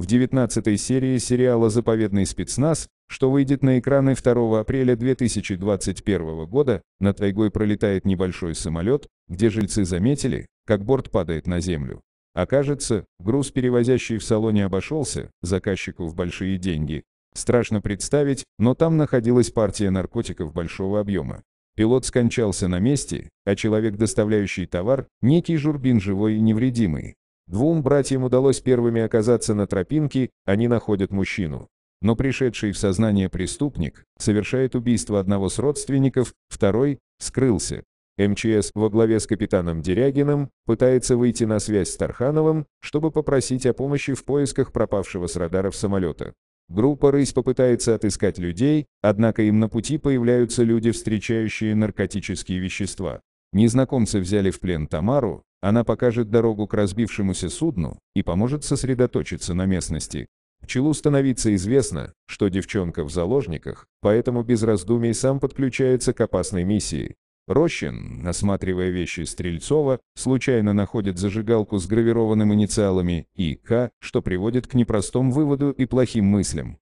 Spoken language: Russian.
в 19 серии сериала «Заповедный спецназ», что выйдет на экраны 2 апреля 2021 года, над тайгой пролетает небольшой самолет, где жильцы заметили, как борт падает на землю. Окажется, груз, перевозящий в салоне, обошелся заказчику в большие деньги. Страшно представить, но там находилась партия наркотиков большого объема. Пилот скончался на месте, а человек, доставляющий товар, некий журбин живой и невредимый, Двум братьям удалось первыми оказаться на тропинке, они находят мужчину. Но пришедший в сознание преступник совершает убийство одного с родственников, второй скрылся. МЧС во главе с капитаном Дерягиным пытается выйти на связь с Тархановым, чтобы попросить о помощи в поисках пропавшего с радаров самолета. Группа «Рысь» попытается отыскать людей, однако им на пути появляются люди, встречающие наркотические вещества. Незнакомцы взяли в плен Тамару, она покажет дорогу к разбившемуся судну и поможет сосредоточиться на местности. Пчелу становится известно, что девчонка в заложниках, поэтому без раздумий сам подключается к опасной миссии. Рощин, осматривая вещи Стрельцова, случайно находит зажигалку с гравированными инициалами ИК, что приводит к непростому выводу и плохим мыслям.